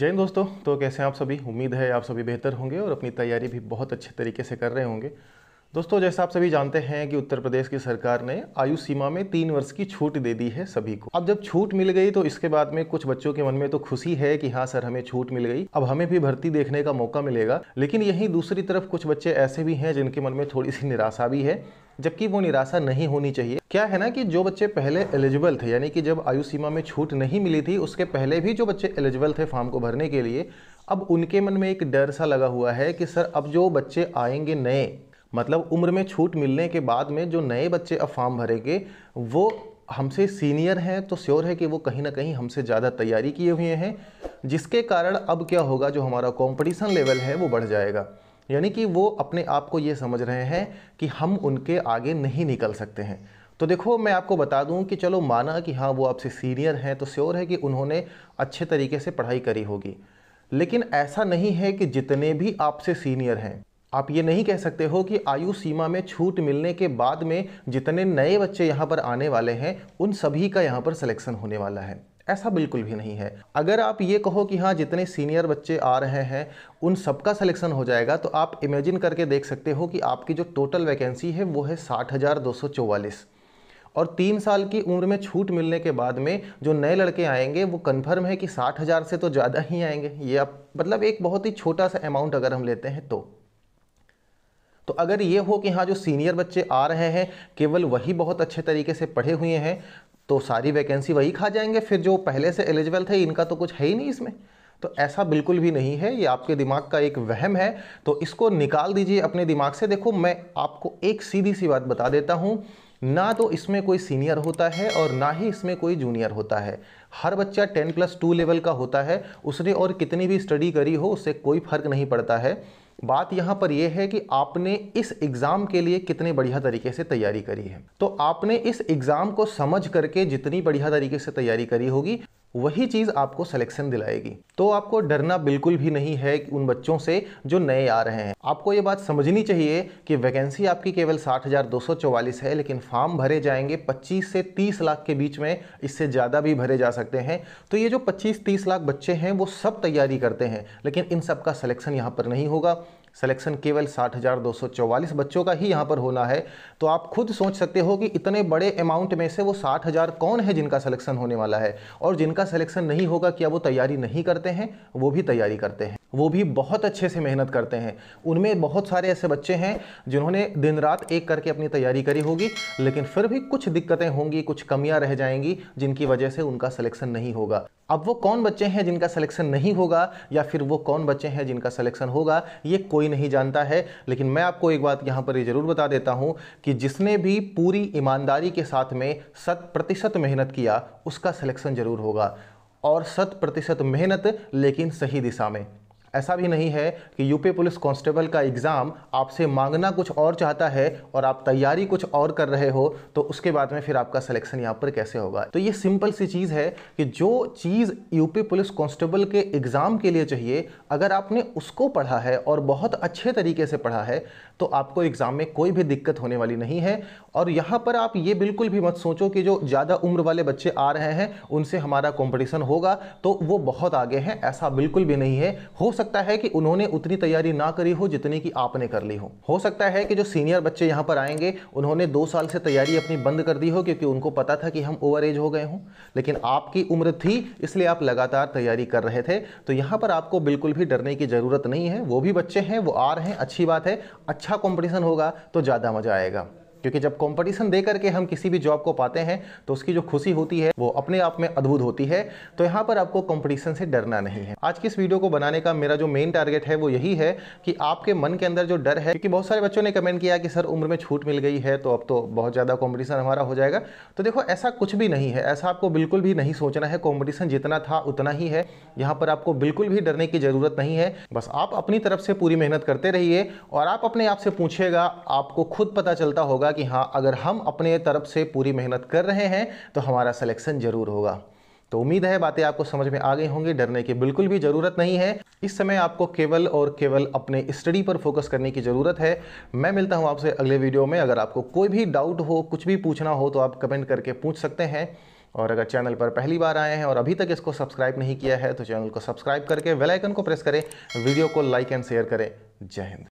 जय हिंद दोस्तों तो कैसे हैं आप सभी उम्मीद है आप सभी बेहतर होंगे और अपनी तैयारी भी बहुत अच्छे तरीके से कर रहे होंगे दोस्तों जैसा आप सभी जानते हैं कि उत्तर प्रदेश की सरकार ने आयु सीमा में तीन वर्ष की छूट दे दी है सभी को अब जब छूट मिल गई तो इसके बाद में कुछ बच्चों के मन में तो खुशी है कि हाँ सर हमें छूट मिल गई अब हमें भी भर्ती देखने का मौका मिलेगा लेकिन यही दूसरी तरफ कुछ बच्चे ऐसे भी हैं जिनके मन में थोड़ी सी निराशा भी है जबकि वो निराशा नहीं होनी चाहिए क्या है ना कि जो बच्चे पहले एलिजिबल थे यानी कि जब आयु सीमा में छूट नहीं मिली थी उसके पहले भी जो बच्चे एलिजिबल थे फॉर्म को भरने के लिए अब उनके मन में एक डर सा लगा हुआ है कि सर अब जो बच्चे आएंगे नए मतलब उम्र में छूट मिलने के बाद में जो नए बच्चे अब फॉर्म भरेंगे वो हमसे सीनियर हैं तो श्योर है कि वो कहीं ना कहीं हमसे ज़्यादा तैयारी किए हुए हैं जिसके कारण अब क्या होगा जो हमारा कॉम्पटिशन लेवल है वो बढ़ जाएगा यानी कि वो अपने आप को ये समझ रहे हैं कि हम उनके आगे नहीं निकल सकते हैं तो देखो मैं आपको बता दूं कि चलो माना कि हाँ वो आपसे सीनियर हैं तो श्योर है कि उन्होंने अच्छे तरीके से पढ़ाई करी होगी लेकिन ऐसा नहीं है कि जितने भी आपसे सीनियर हैं आप ये नहीं कह सकते हो कि आयु सीमा में छूट मिलने के बाद में जितने नए बच्चे यहाँ पर आने वाले हैं उन सभी का यहाँ पर सिलेक्शन होने वाला है ऐसा बिल्कुल भी नहीं है अगर आप ये कहो कि हाँ जितने सीनियर बच्चे आ रहे हैं उन सबका सिलेक्शन हो जाएगा तो आप इमेजिन करके देख सकते हो कि आपकी जो टोटल वैकेंसी है वो है साठ और तीन साल की उम्र में छूट मिलने के बाद में जो नए लड़के आएंगे वो कन्फर्म है कि साठ हज़ार से तो ज़्यादा ही आएंगे ये आप मतलब एक बहुत ही छोटा सा अमाउंट अगर हम लेते हैं तो तो अगर ये हो कि हाँ जो सीनियर बच्चे आ रहे हैं केवल वही बहुत अच्छे तरीके से पढ़े हुए हैं तो सारी वैकेंसी वही खा जाएंगे फिर जो पहले से एलिजिबल थे इनका तो कुछ है ही नहीं इसमें तो ऐसा बिल्कुल भी नहीं है ये आपके दिमाग का एक वहम है तो इसको निकाल दीजिए अपने दिमाग से देखो मैं आपको एक सीधी सी बात बता देता हूँ ना तो इसमें कोई सीनियर होता है और ना ही इसमें कोई जूनियर होता है हर बच्चा टेन प्लस टू लेवल का होता है उसने और कितनी भी स्टडी करी हो उससे कोई फ़र्क नहीं पड़ता है बात यहाँ पर यह है कि आपने इस एग्ज़ाम के लिए कितने बढ़िया तरीके से तैयारी करी है तो आपने इस एग्ज़ाम को समझ करके जितनी बढ़िया तरीके से तैयारी करी होगी वही चीज़ आपको सिलेक्शन दिलाएगी तो आपको डरना बिल्कुल भी नहीं है उन बच्चों से जो नए आ रहे हैं आपको ये बात समझनी चाहिए कि वैकेंसी आपकी केवल साठ है लेकिन फॉर्म भरे जाएंगे 25 से 30 लाख के बीच में इससे ज़्यादा भी भरे जा सकते हैं तो ये जो 25-30 लाख बच्चे हैं वो सब तैयारी करते हैं लेकिन इन सब का सलेक्शन यहाँ पर नहीं होगा सिलेक्शन केवल साठ बच्चों का ही यहाँ पर होना है तो आप खुद सोच सकते हो कि इतने बड़े अमाउंट में से वो 60,000 कौन है जिनका सिलेक्शन होने वाला है और जिनका सिलेक्शन नहीं होगा क्या वो तैयारी नहीं करते हैं वो भी तैयारी करते हैं वो भी बहुत अच्छे से मेहनत करते हैं उनमें बहुत सारे ऐसे बच्चे हैं जिन्होंने दिन रात एक करके अपनी तैयारी करी होगी लेकिन फिर भी कुछ दिक्कतें होंगी कुछ कमियां रह जाएंगी जिनकी वजह से उनका सिलेक्शन नहीं होगा अब वो कौन बच्चे हैं जिनका सिलेक्शन नहीं होगा या फिर वो कौन बच्चे हैं जिनका सिलेक्शन होगा ये कोई नहीं जानता है लेकिन मैं आपको एक बात यहाँ पर ये ज़रूर बता देता हूँ कि जिसने भी पूरी ईमानदारी के साथ में शत प्रतिशत मेहनत किया उसका सिलेक्शन ज़रूर होगा और शत प्रतिशत मेहनत लेकिन सही दिशा में ऐसा भी नहीं है कि यूपी पुलिस कांस्टेबल का एग्ज़ाम आपसे मांगना कुछ और चाहता है और आप तैयारी कुछ और कर रहे हो तो उसके बाद में फिर आपका सिलेक्शन यहाँ पर कैसे होगा तो ये सिंपल सी चीज़ है कि जो चीज़ यूपी पुलिस कांस्टेबल के एग्ज़ाम के लिए चाहिए अगर आपने उसको पढ़ा है और बहुत अच्छे तरीके से पढ़ा है तो आपको एग्ज़ाम में कोई भी दिक्कत होने वाली नहीं है और यहाँ पर आप ये बिल्कुल भी मत सोचो कि जो ज़्यादा उम्र वाले बच्चे आ रहे हैं उनसे हमारा कॉम्पिटिशन होगा तो वो बहुत आगे हैं ऐसा बिल्कुल भी नहीं है हो सकता है कि उन्होंने उतनी तैयारी ना करी हो जितनी कि आपने कर ली हो हो सकता है कि जो सीनियर बच्चे यहाँ पर आएंगे उन्होंने दो साल से तैयारी अपनी बंद कर दी हो क्योंकि उनको पता था कि हम ओवर एज हो गए हों लेकिन आपकी उम्र थी इसलिए आप लगातार तैयारी कर रहे थे तो यहाँ पर आपको बिल्कुल भी डरने की ज़रूरत नहीं है वो भी बच्चे हैं वो आ रहे हैं अच्छी बात है अच्छा कॉम्पिटिशन होगा तो ज़्यादा मज़ा आएगा क्योंकि जब कंपटीशन दे करके हम किसी भी जॉब को पाते हैं तो उसकी जो खुशी होती है वो अपने आप में अद्भुत होती है तो यहाँ पर आपको कंपटीशन से डरना नहीं है आज की इस वीडियो को बनाने का मेरा जो मेन टारगेट है वो यही है कि आपके मन के अंदर जो डर है क्योंकि बहुत सारे बच्चों ने कमेंट किया कि सर उम्र में छूट मिल गई है तो अब तो बहुत ज़्यादा कॉम्पिटिशन हमारा हो जाएगा तो देखो ऐसा कुछ भी नहीं है ऐसा आपको बिल्कुल भी नहीं सोचना है कॉम्पिटिशन जितना था उतना ही है यहाँ पर आपको बिल्कुल भी डरने की ज़रूरत नहीं है बस आप अपनी तरफ से पूरी मेहनत करते रहिए और आप अपने आप से पूछेगा आपको खुद पता चलता होगा होगा कि हाँ अगर हम अपने तरफ से पूरी मेहनत कर रहे हैं तो हमारा सिलेक्शन ज़रूर होगा तो उम्मीद है बातें आपको समझ में आ गई होंगी डरने की बिल्कुल भी ज़रूरत नहीं है इस समय आपको केवल और केवल अपने स्टडी पर फोकस करने की ज़रूरत है मैं मिलता हूँ आपसे अगले वीडियो में अगर आपको कोई भी डाउट हो कुछ भी पूछना हो तो आप कमेंट करके पूछ सकते हैं और अगर चैनल पर पहली बार आए हैं और अभी तक इसको सब्सक्राइब नहीं किया है तो चैनल को सब्सक्राइब करके वेलाइकन को प्रेस करें वीडियो को लाइक एंड शेयर करें जय हिंद